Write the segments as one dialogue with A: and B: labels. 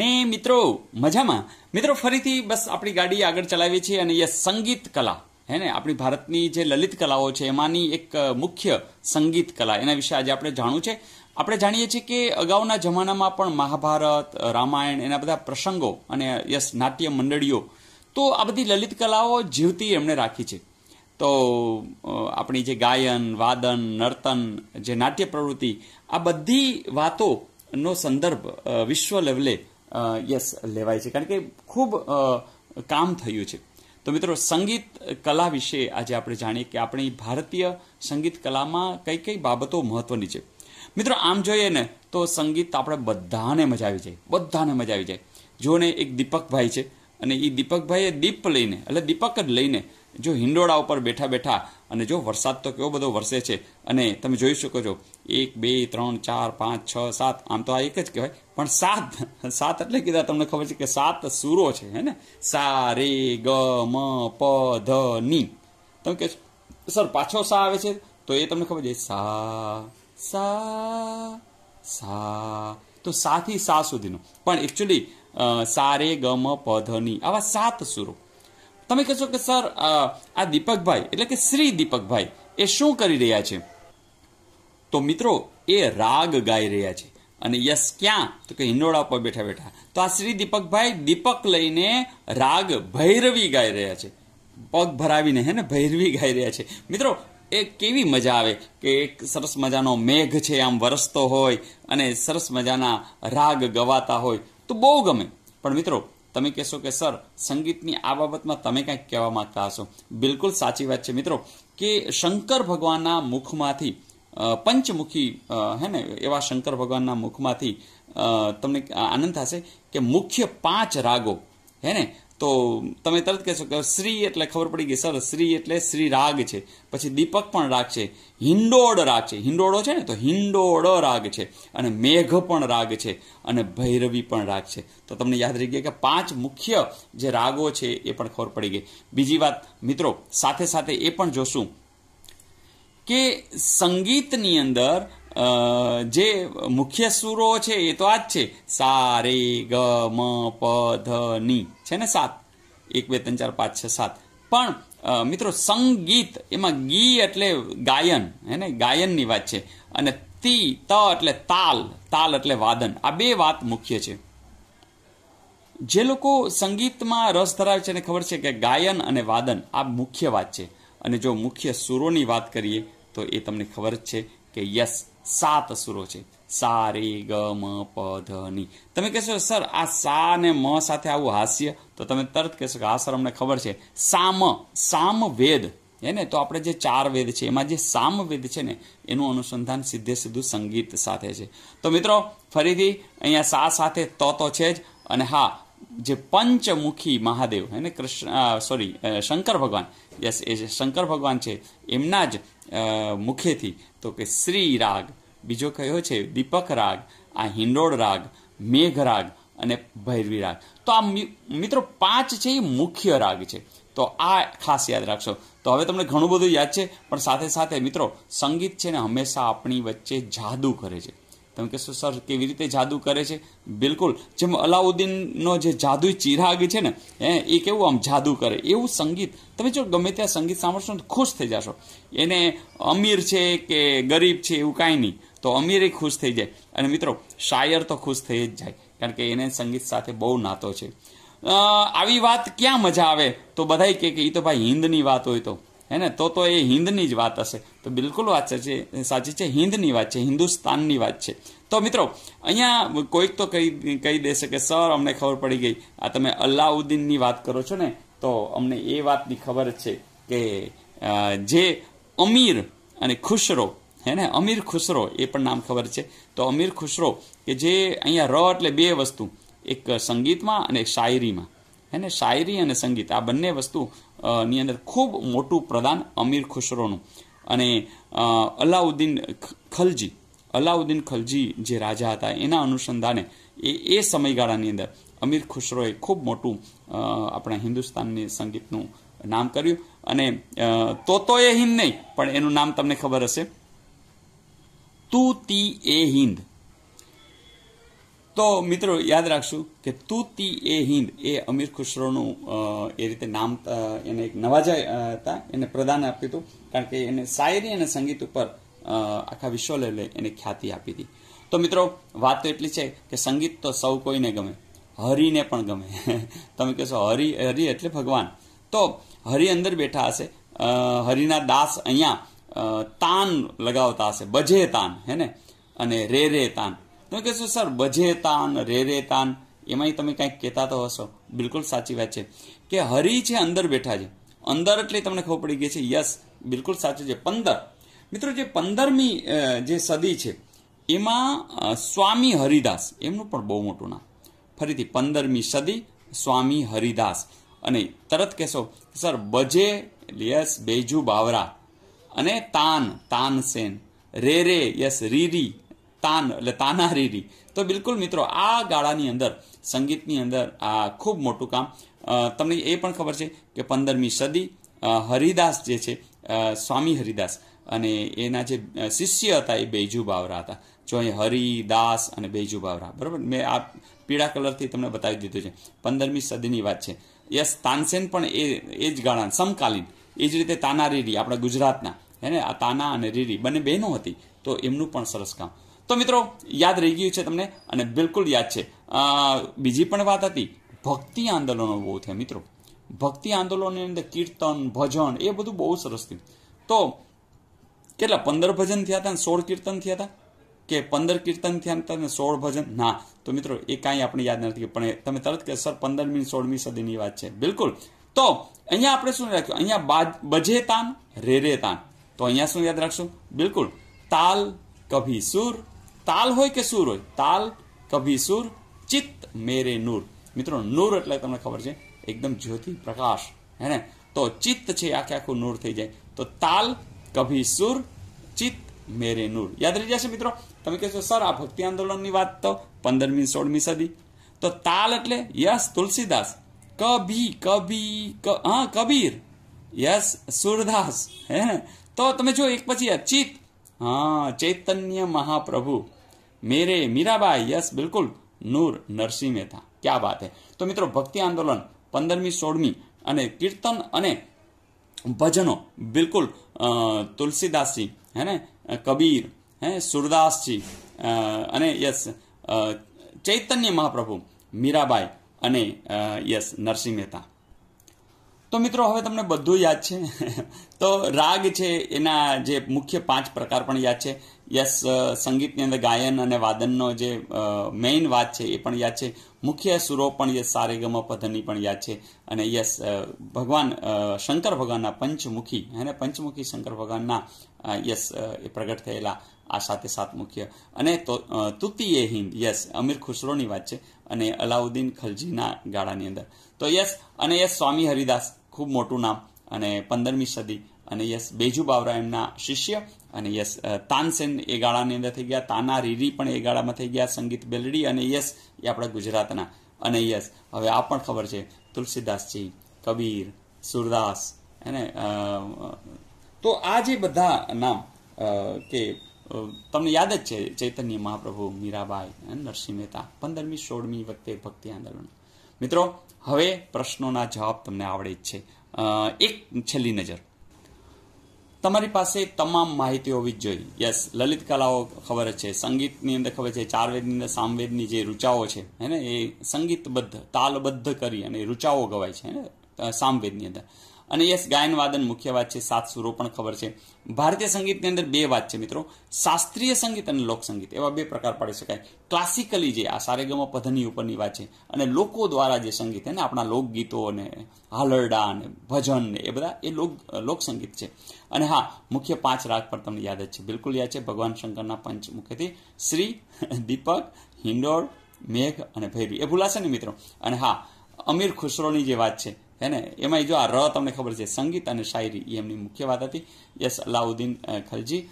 A: ને મિત્રો મજામાં મિત્રો ફરીથી બસ આપણી ગાડી આગળ ચલાવીએ છીએ અને એ સંગીત કલા હે ને આપણી ભારતની જે લલિત કલાઓ છે એમાંની એક મુખ્ય સંગીત કલા એના વિશે આજે આપણે જાણવું છે આપણે જાણીએ છીએ કે અગાઉના જમાનામાં પણ મહાભારત રામાયણ એના બધા પ્રસંગો અને યસ નાટ્ય મંડળીઓ તો આ બધી લલિત કલાઓ જીવતી એમણે રાખી છે તો આપણી જે ગાયન વાદન નર્તન જે નાટ્ય પ્રવૃત્તિ આ બધી વાતોનો સંદર્ભ વિશ્વ લેવલે યસ લેવાય છે કારણ કે ખૂબ કામ થયું છે તો મિત્રો સંગીત કલા વિશે આજે આપણે જાણીએ કે આપણી ભારતીય સંગીત કલામાં કઈ કઈ બાબતો મહત્વની છે મિત્રો આમ જોઈએ ને તો સંગીત આપણે બધાને મજા આવી જાય બધાને મજા આવી જાય જો ને એક દીપકભાઈ છે અને એ દીપકભાઈએ દીપ લઈને એટલે દીપક જ લઈને જો હિંડોળા ઉપર બેઠા બેઠા અને જો વરસાદ તો કેવો બધો વરસે છે અને તમે જોઈ શકો છો એક બે ત્રણ ચાર પાંચ છ સાત આમ તો આ એક જ કહેવાય પણ સાત સાત એટલે કીધા તમને ખબર છે કે સાત સૂરો છે હે ને સા રે ગ મ પ ધ ની તમે કહે સર પાછો સા આવે છે તો એ તમને ખબર છે સા સા સા તો સાથી સા સુધીનું પણ એકચ્યુઅલી સા રે ગ મ પ ધ ની આવા સાત સૂરો તમે કહેશો કે સર આ દીપકભાઈ એટલે કે શ્રી દીપકભાઈ એ શું કરી રહ્યા છે તો મિત્રો એ રાગ ગાઈ રહ્યા છે અને યસ ક્યાં તો કે હિંડોળા પર બેઠા બેઠા તો આ શ્રી દીપકભાઈ દીપક લઈને રાગ ભૈરવી ગાઈ રહ્યા છે પગ ભરાવીને હે ને ભૈરવી ગાઈ રહ્યા છે મિત્રો એ કેવી મજા આવે કે એક સરસ મજાનો મેઘ છે આમ વરસતો હોય અને સરસ મજાના રાગ ગવાતા હોય તો બહુ ગમે પણ મિત્રો તમે કહેશો કે સર સંગીતની આ બાબતમાં તમે કાંઈક કહેવા માગતા હશો બિલકુલ સાચી વાત છે મિત્રો કે શંકર ભગવાનના મુખમાંથી પંચમુખી હે ને એવા શંકર ભગવાનના મુખમાંથી તમને આનંદ થશે કે મુખ્ય પાંચ રાગો હે ને તો તમે તરત કહેશો કે શ્રી એટલે ખબર પડી ગઈ સર શ્રી એટલે શ્રી રાગ છે પછી દીપક પણ રાગ છે હિંડોડ રાગ છે હિંડોળો છે ને તો હિંડોડ રાગ છે અને મેઘ પણ રાગ છે અને ભૈરવી પણ રાગ છે તો તમને યાદ રહી ગયા કે પાંચ મુખ્ય જે રાગો છે એ પણ ખબર પડી ગઈ બીજી વાત મિત્રો સાથે સાથે એ પણ જોશું કે સંગીતની અંદર જે મુખ્ય સુરો છે એ તો આ જ છે સા રે ગ મ પ ધ ની છે ને સાત એક બે ત્રણ ચાર પાંચ છ સાત પણ મિત્રો સંગીત એમાં ગી એટલે ગાયન હે ને ગાયનની વાત છે અને તી ત એટલે તાલ તાલ એટલે વાદન આ બે વાત મુખ્ય છે જે લોકો સંગીતમાં રસ ધરાવે છે એને ખબર છે કે ગાયન અને વાદન આ મુખ્ય વાત છે અને જો મુખ્ય સુરોની વાત કરીએ તો એ તમને ખબર જ છે કે યસ સાત અસુરો છે સા રે ગ મ પ ધ ની તમે કહેશો સર આ સા ને મ સાથે આવું હાસ્ય તો તમે તરત કહેશો કે આ સર અમને ખબર છે સામ સામ વેદ એને તો આપણે જે ચાર વેદ છે એમાં જે સામ વેદ છે ને એનું અનુસંધાન સીધે સીધું સંગીત સાથે છે તો મિત્રો ફરીથી અહીંયા સા સાથે તો તો છે જ અને હા જે પંચમુખી મહાદેવ એને કૃષ્ણ સોરી શંકર ભગવાન યસ એ શંકર ભગવાન છે એમના જ મુખ્યથી તો કે શ્રી રાગ બીજો કયો છે દીપક રાગ આ હિંડોળ રાગ મેઘ રાગ અને ભૈરવી રાગ તો આ મિત્રો પાંચ છે એ મુખ્ય રાગ છે તો આ ખાસ યાદ રાખશો તો હવે તમને ઘણું બધું યાદ છે પણ સાથે સાથે મિત્રો સંગીત છે ને હંમેશા આપણી વચ્ચે જાદુ કરે છે તમે કહેશો સર કેવી રીતે જાદુ કરે છે બિલકુલ જેમ અલાઉદ્દીનનો જે જાદુ ચિરાગ છે ને એ કેવું આમ જાદુ કરે એવું સંગીત તમે જો ગમે ત્યાં સંગીત સાંભળશો ને ખુશ થઈ જશો એને અમીર છે કે ગરીબ છે એવું કાંઈ નહીં તો અમીરે ખુશ થઈ જાય અને મિત્રો શાયર તો ખુશ થઈ જ જાય કારણ કે એને સંગીત સાથે બહુ નાતો છે આવી વાત ક્યાં મજા આવે તો બધાય કે એ તો ભાઈ હિન્દની વાત હોય તો હેને તો તો એ હિન્દની જ વાત હશે તો બિલકુલ વાત સાચી સાચી છે હિન્દની વાત છે હિન્દુસ્તાનની વાત છે તો મિત્રો અહીંયા કોઈક તો કહી કહી દેશે કે સર અમને ખબર પડી ગઈ આ તમે અલ્લાઉદ્દીનની વાત કરો છો ને તો અમને એ વાતની ખબર છે કે જે અમીર અને ખુશરો હે ને અમીર ખુશરો એ પણ નામ ખબર છે તો અમીર ખુશરો કે જે અહીંયા ર એટલે બે વસ્તુ એક સંગીતમાં અને એક શાયરીમાં હે ને શાયરી અને સંગીત આ બંને વસ્તુ ની અંદર ખૂબ મોટું પ્રદાન અમીર ખુશરોનું અને અલાઉદ્દીન ખલજી અલાઉદ્દીન ખલજી જે રાજા હતા એના અનુસંધાને એ એ સમયગાળાની અંદર અમીર ખુશરોએ ખૂબ મોટું આપણા હિન્દુસ્તાનની સંગીતનું નામ કર્યું અને તો એ હિંદ નહીં પણ એનું નામ તમને ખબર હશે તું તી એ હિંદ તો મિત્રો યાદ રાખશું કે તુતી એ હિંદ એ અમીર ખુસરોનું એ રીતે નામ એને એક નવાજા હતા એને પ્રદાન આપ્યું હતું કારણ કે એને શાયરી અને સંગીત ઉપર આખા વિશ્વ લેવલે એને ખ્યાતિ આપી હતી તો મિત્રો વાત તો એટલી છે કે સંગીત તો સૌ કોઈને ગમે હરિને પણ ગમે તમે કહેશો હરિ હરિ એટલે ભગવાન તો હરિ અંદર બેઠા હશે હરિના દાસ અહીંયા તાન લગાવતા હશે બજે તાન હે ને અને રે રે તાન તમે કહેશો સર બજેતાન રેરેતાન એમાંય તમે કાંઈક કહેતા તો હશો બિલકુલ સાચી વાત છે કે હરિ છે અંદર બેઠા છે અંદર એટલે તમને ખબર પડી ગઈ છે યસ બિલકુલ સાચું છે પંદર મિત્રો જે પંદરમી જે સદી છે એમાં સ્વામી હરિદાસ એમનું પણ બહુ મોટું નામ ફરીથી પંદરમી સદી સ્વામી હરિદાસ અને તરત કહેશો સર બજે યસ બેજુ બાવરા અને તાન તાનસેન રે રે યસ રીરી તાન એટલે તાનારીરી તો બિલકુલ મિત્રો આ ગાળાની અંદર સંગીતની અંદર આ ખૂબ મોટું કામ તમને એ પણ ખબર છે કે પંદરમી સદી હરિદાસ જે છે સ્વામી હરિદાસ અને એના જે શિષ્ય હતા એ બૈજુ બાવરા હતા જો અહીં હરિદાસ અને બૈજુ બાવરા બરાબર મેં આ પીળા કલરથી તમને બતાવી દીધું છે પંદરમી સદીની વાત છે યસ તાનસેન પણ એ એ જ ગાળા સમકાલીન એ જ રીતે તાના રીરી આપણા ગુજરાતના હે ને આ તાના અને રીરી બંને બહેનો હતી તો એમનું પણ સરસ કામ તો મિત્રો યાદ રહી ગયું છે તમને અને બિલકુલ યાદ છે બીજી પણ વાત હતી ભક્તિ આંદોલનો બહુ થયા મિત્રો ભક્તિ આંદોલનની અંદર કીર્તન ભજન એ બધું બહુ સરસ થયું તો કેટલા પંદર ભજન થયા હતા ને સોળ કીર્તન થયા હતા કે પંદર કીર્તન થયા હતા ને સોળ ભજન ના તો મિત્રો એ કાંઈ આપણે યાદ નથી પણ તમે તરત કે સર પંદરમી સોળમી સદીની વાત છે બિલકુલ તો અહીંયા આપણે શું રાખ્યું અહીંયા બજે તાન રેરે તાન તો અહીંયા શું યાદ રાખશું બિલકુલ તાલ કભી સુર તાલ હોય કે સુર હોય તાલ કભી સુર ચિત્ત મેરે નૂર મિત્રો નૂર એટલે તમને ખબર છે એકદમ જ્યોતિ પ્રકાશ હે ને તો ચિત્ત છે આખે આખું નૂર થઈ જાય તો તાલ કભી સુર ચિત્ત મેરે નૂર યાદ રહી જશે મિત્રો તમે કહેશો સર આ ભક્તિ આંદોલનની વાત તો પંદરમી સોળમી સદી તો તાલ એટલે યસ તુલસીદાસ કભી કભી હા કબીર યસ સુરદાસ હે તો તમે જો એક પછી અચિત હા ચૈતન્ય મહાપ્રભુ મેરે મીરાબાઈ યસ બિલકુલ નૂર નરસિંહ મહેતા ક્યાં વાત હે તો મિત્રો ભક્તિ આંદોલન પંદરમી સોળમી અને કીર્તન અને ભજનો બિલકુલ તુલસીદાસજી હે ને કબીર હે સુરદાસજી અને યસ ચૈતન્ય મહાપ્રભુ મીરાબાઈ અને યસ નરસિંહ મહેતા તો મિત્રો હવે તમને બધું યાદ છે તો રાગ છે એના જે મુખ્ય પાંચ પ્રકાર પણ યાદ છે યસ સંગીતની અંદર ગાયન અને વાદનનો જે મેઇન વાત છે એ પણ યાદ છે મુખ્ય સુરો પણ યસ સારેગમ પધની પણ યાદ છે અને યસ ભગવાન શંકર ભગવાનના પંચમુખી અને પંચમુખી શંકર ભગવાનના યસ એ પ્રગટ થયેલા આ સાથે સાત મુખ્ય અને તો તુતીએ હિન્દ યસ અમીર ખુસરોની વાત છે અને અલાઉદ્દીન ખલજીના ગાળાની અંદર તો યસ અને યસ સ્વામી હરિદાસ ખૂબ મોટું નામ અને પંદરમી સદી અને યસ બેજુ બાવરા એમના શિષ્ય અને યસ તાનસેન એ ગાળાની અંદર થઈ ગયા તાના રીરી પણ એ ગાળામાં થઈ ગયા સંગીત બેલડી અને યસ એ આપણા ગુજરાતના અને યસ હવે આ પણ ખબર છે તુલસીદાસજી કબીર સુરદાસ એને તો આ જે બધા નામ કે તમને યાદ જ છે ચૈતન્ય મહાપ્રભુ મીરાબાઈ નરસિંહ મહેતા પંદરમી સોળમી વખતે ભક્તિ આંદોલન મિત્રો હવે પ્રશ્નોના જવાબ તમને આવડે જ છે એક છેલ્લી નજર તમારી પાસે તમામ માહિતી હોવી જ જોઈએ યસ લલિત કલાઓ ખબર છે સંગીતની અંદર ખબર છે ચારવેદની અંદર સામવેદની જે રૂચાઓ છે હે ને એ સંગીતબદ્ધ તાલબદ્ધ કરી અને રૂચાઓ ગવાય છે હે સામવેદની અંદર અને યસ ગાયન વાદન મુખ્ય વાત છે સાત સુરો પણ ખબર છે ભારતીય સંગીતની અંદર બે વાત છે મિત્રો શાસ્ત્રીય સંગીત અને લોક સંગીત એવા બે પ્રકાર પાડી શકાય ક્લાસિકલી જે આ સારેગમા પધની ઉપરની વાત છે અને લોકો દ્વારા જે સંગીત એને આપણા લોકગીતો અને હાલરડા અને ભજન એ બધા એ લોક લોકસંગીત છે અને હા મુખ્ય પાંચ રાગ પર તમને યાદ જ છે બિલકુલ યાદ છે ભગવાન શંકરના પંચ મુખ્યથી શ્રી દીપક હિંડોળ મેઘ અને ભૈરવી એ ભૂલાશે ને મિત્રો અને હા અમીર ખુસરોની જે વાત છે હે ને એમાં જો આ ર તમને ખબર છે સંગીત અને શાયરી એ એમની મુખ્ય વાત હતી યસ અલાઉદ્દીન ખલજી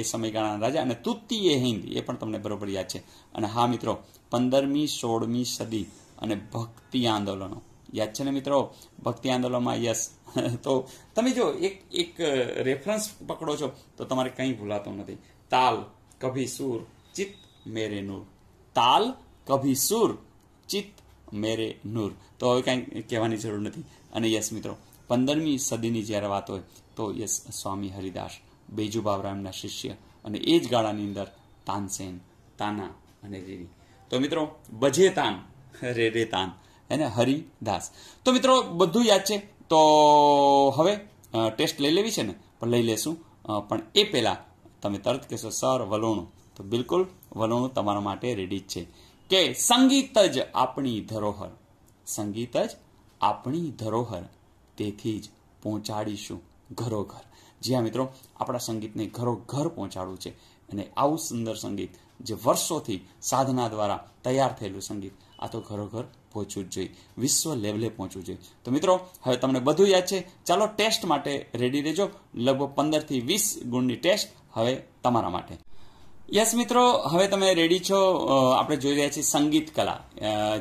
A: એ સમયગાળાના રાજા અને તુત્તી એ હિન્દ એ પણ તમને બરોબર યાદ છે અને હા મિત્રો પંદરમી સોળમી સદી અને ભક્તિ આંદોલનો યાદ છે ને મિત્રો ભક્તિ આંદોલનમાં યસ તો તમે જો એક એક રેફરન્સ પકડો છો તો તમારે કંઈ ભૂલાતું નથી તાલ કભી સૂર ચિત્ત મેરે નૂર તાલ કભી સૂર ચિત મેરે નૂર તો હવે કાંઈ કહેવાની જરૂર નથી અને યસ મિત્રો પંદરમી સદીની જ્યારે વાત હોય તો યસ સ્વામી હરિદાસ બેજુ બાબરા શિષ્ય અને એ જ ગાળાની અંદર તાનસેન તાના અને રેરી તો મિત્રો બજે તાન રે રે તાન એને હરિદાસ તો મિત્રો બધું યાદ છે તો હવે ટેસ્ટ લઈ લેવી છે ને પણ લઈ લેશું પણ એ પહેલાં તમે તરત કહેશો સર વલોણું તો બિલકુલ વલોણું તમારા માટે રેડી જ છે કે સંગીત જ આપણી ધરોહર સંગીત જ આપણી ધરોહર તેથી જ પહોંચાડીશું ઘરો ઘર જી હા મિત્રો આપણા સંગીતને ઘરો ઘર પહોંચાડવું છે અને આવું સુંદર સંગીત જે વર્ષોથી સાધના દ્વારા તૈયાર થયેલું સંગીત આ તો ઘરો ઘર પહોંચવું જ જોઈએ વિશ્વ લેવલે પહોંચવું જોઈએ તો મિત્રો હવે તમને બધું યાદ છે ચાલો ટેસ્ટ માટે રેડી રહેજો લગભગ પંદરથી વીસ ગુણની ટેસ્ટ હવે તમારા માટે યસ મિત્રો હવે તમે રેડી છો આપણે જોઈ રહ્યા છીએ સંગીત કલા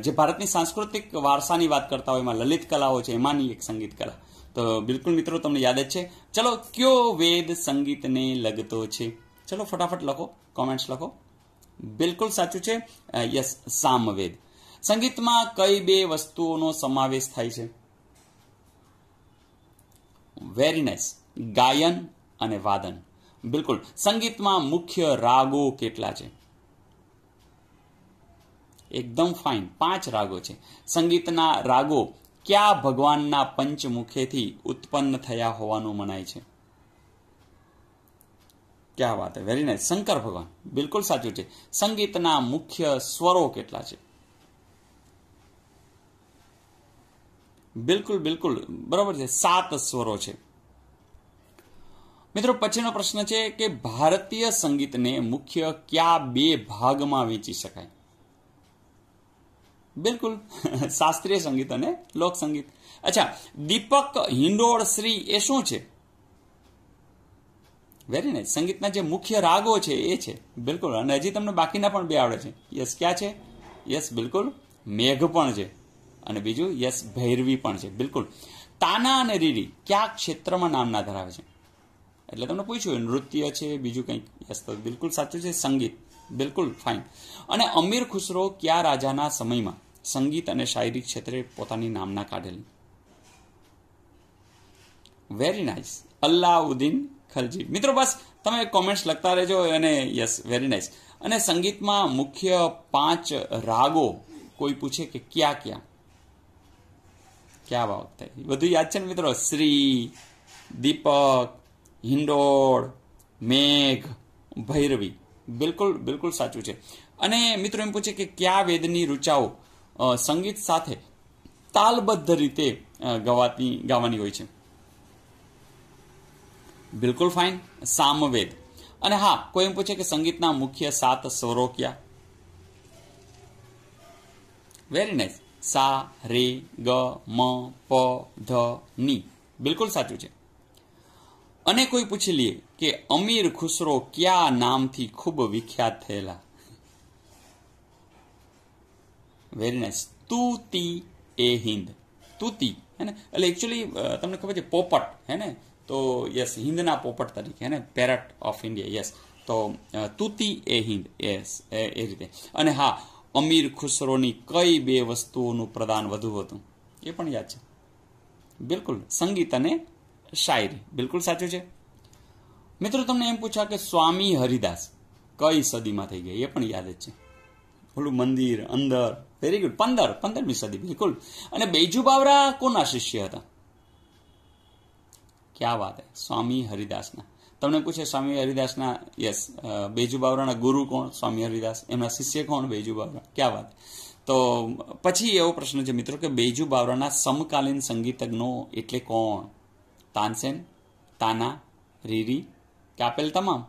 A: જે ભારતની સાંસ્કૃતિક વારસાની વાત કરતા હોય એમાં લલિત કલાઓ છે એમાંની એક સંગીત કલા તો બિલકુલ મિત્રો તમને યાદ જ છે ચલો કયો વેદ સંગીતને લગતો છે ચલો ફટાફટ લખો કોમેન્ટ્સ લખો બિલકુલ સાચું છે યસ સામવેદ સંગીતમાં કઈ બે વસ્તુઓનો સમાવેશ થાય છે વેરીનેસ ગાયન અને વાદન બિલકુલ સંગીતમાં મુખ્ય રાગો કેટલા છે એકદમ ફાઇન પાંચ રાગો છે સંગીતના રાગો કયા ભગવાનના પંચમુખેથી ઉત્પન્ન થયા હોવાનું મનાય છે ક્યા વાત હે વેરી નાઇસ શંકર ભગવાન બિલકુલ સાચું છે સંગીતના મુખ્ય સ્વરો કેટલા છે બિલકુલ બિલકુલ બરાબર છે સાત સ્વરો છે મિત્રો પછીનો પ્રશ્ન છે કે ભારતીય સંગીતને મુખ્ય કયા બે ભાગમાં વેચી શકાય બિલકુલ શાસ્ત્રીય સંગીત અને લોક સંગીત અચ્છા દીપક હિંડોળ શ્રી એ શું છે વેરી નાઇસ સંગીતના જે મુખ્ય રાગો છે એ છે બિલકુલ અને હજી તમને બાકીના પણ બે આવડે છે યસ ક્યાં છે યસ બિલકુલ મેઘ પણ છે અને બીજું યસ ભૈરવી પણ છે બિલકુલ તાના અને રીરી કયા ક્ષેત્રમાં નામના ધરાવે છે એટલે તમને પૂછ્યું નૃત્ય છે બીજું કંઈક યસ તો બિલકુલ સાચું છે સંગીત બિલકુલ ફાઇન અને અમીર ખુસરો કયા રાજાના સમયમાં સંગીત અને શાયરી ક્ષેત્રે પોતાની નામના કાઢેલી વેરી નાઇસ અલ્લાઉદ્દીન ખલજી મિત્રો બસ તમે કોમેન્ટ્સ લખતા રહેજો અને યસ વેરી નાઇસ અને સંગીતમાં મુખ્ય પાંચ રાગો કોઈ પૂછે કે ક્યાં ક્યાં ક્યાં બાબત થાય બધું યાદ છે ને મિત્રો શ્રી દીપક હિંડોળ મેઘ ભૈરવી બિલકુલ બિલકુલ સાચું છે અને મિત્રો એમ પૂછે કે કયા વેદની રૂચાઓ સંગીત સાથે તાલબદ્ધ રીતે ગવાતી ગાવાની હોય છે બિલકુલ ફાઇન સામવેદ અને હા કોઈ એમ પૂછે કે સંગીતના મુખ્ય સાત સ્વરો ક્યા વેરી નાઇસ સા રે ગ મ પ ધ ની બિલકુલ સાચું છે અને કોઈ પૂછી લઈએ કે અમીર ખુસરો કયા નામથી ખૂબ વિખ્યાત થયેલા વેરી નાઇસ તૂતી એ હિન્દ તૂતી હે ને એટલે એકચ્યુઅલી તમને ખબર છે પોપટ હે ને તો યસ હિન્દના પોપટ તરીકે હે ને પેરટ ઓફ ઇન્ડિયા યસ તો તૂતી એ હિન્દ યસ એ રીતે અને હા અમીર ખુસરોની કઈ બે વસ્તુઓનું પ્રદાન વધુ હતું એ પણ યાદ છે બિલકુલ સંગીત અને શાયરી બિલકુલ સાચું છે મિત્રો તમને એમ પૂછ્યા કે સ્વામી હરિદાસ કઈ સદીમાં થઈ ગયા એ પણ યાદ જ છે ઓલું મંદિર અંદર વેરી ગુડ પંદર પંદરમી સદી બિલકુલ અને બૈજુ બાવરા કોના શિષ્ય હતા ક્યાં વાત હે સ્વામી હરિદાસના તમને પૂછે સ્વામી હરિદાસના યસ બૈજુ બાવરાના ગુરુ કોણ સ્વામી હરિદાસ એમના શિષ્ય કોણ બૈજુ બાવરા ક્યાં વાત તો પછી એવો પ્રશ્ન છે મિત્રો કે બૈજુ બાવરાના સમકાલીન સંગીતજ્ઞો એટલે કોણ તાનસેન તાના રીરી કે આપેલ તમામ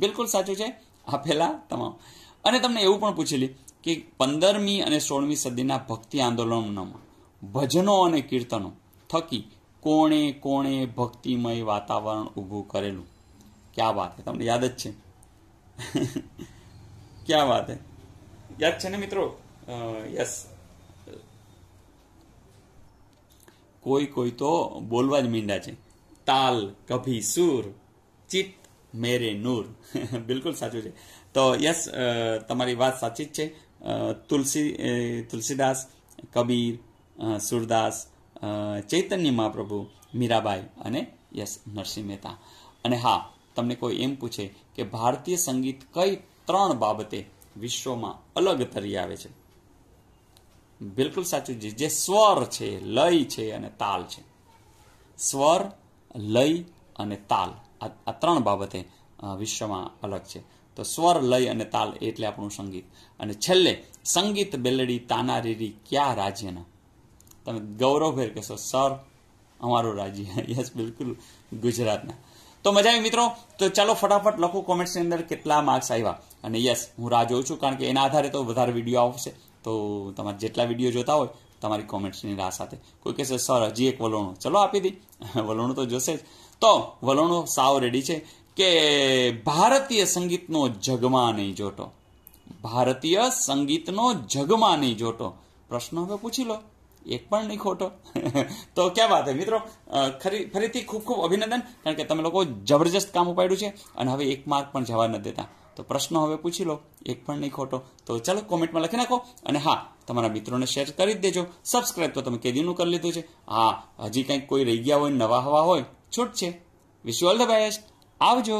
A: બિલકુલ સાચું છે આપેલા તમામ અને તમને એવું પણ પૂછેલી કે પંદરમી અને સોળમી સદીના ભક્તિ આંદોલનોમાં ભજનો અને કીર્તનો થકી કોણે કોણે ભક્તિમય વાતાવરણ ઊભું કરેલું ક્યાં વાત છે તમને યાદ જ છે ક્યાં વાત છે યાદ છે ને મિત્રો યસ કોઈ કોઈ તો બોલવા જ મીંડા છે તાલ કભી સૂર ચિત મેરે નૂર બિલકુલ સાચું છે તો યસ તમારી વાત સાચી જ છે તુલસી તુલસીદાસ કબીર સુરદાસ ચૈતન્ય મહાપ્રભુ મીરાબાઈ અને યસ નરસિંહ મહેતા અને હા તમને કોઈ એમ પૂછે કે ભારતીય સંગીત કઈ ત્રણ બાબતે વિશ્વમાં અલગ તરી આવે છે બિલકુલ સાચું છે જે સ્વર છે લય છે અને તાલ છે સ્વર લય અને તાલ આ ત્રણ બાબતે વિશ્વમાં અલગ છે તો સ્વર લય અને તાલ એટલે આપણું સંગીત અને છેલ્લે સંગીત બેલડી તાનારીરી ક્યા રાજ્યના તમે ગૌરવભેર કહેશો સર અમારું રાજ્ય યસ બિલકુલ ગુજરાતના તો મજા આવી મિત્રો તો ચાલો ફટાફટ લખો કોમેન્ટ્સની અંદર કેટલા માર્ક્સ આવ્યા અને યસ હું રાહ જોઉં છું કારણ કે એના આધારે તો વધારે વિડીયો આવશે તો તમારે જેટલા વિડીયો જોતા હોય તમારી કોમેન્ટ્સની રાહ સાથે કોઈ કહેશે સર હજી એક વલોણું ચલો આપી દઈ વલોણું તો જોશે જ તો વલોણું સાવ રેડી છે કે ભારતીય સંગીતનો જગમાં નહીં જોટો ભારતીય સંગીતનો જગમાં નહીં જોટો પ્રશ્ન હવે પૂછી લો એક પણ નહીં ખોટો તો ક્યાં વાત હે મિત્રો ખરી ફરીથી ખૂબ ખૂબ અભિનંદન કારણ કે તમે લોકો જબરજસ્ત કામ ઉપાડ્યું છે અને હવે એક માર્ક પણ જવા નથી દેતા તો પ્રશ્ન હવે પૂછી લો એક પણ નહીં ખોટો તો ચાલો કોમેન્ટમાં લખી નાખો અને હા તમારા મિત્રોને શેર કરી જ દેજો સબસ્ક્રાઈબ તો તમે કેદીનું કરી લીધું છે હા હજી કંઈક કોઈ રહી ગયા હોય નવા હવા હોય છૂટ છે wish you all the best આવજો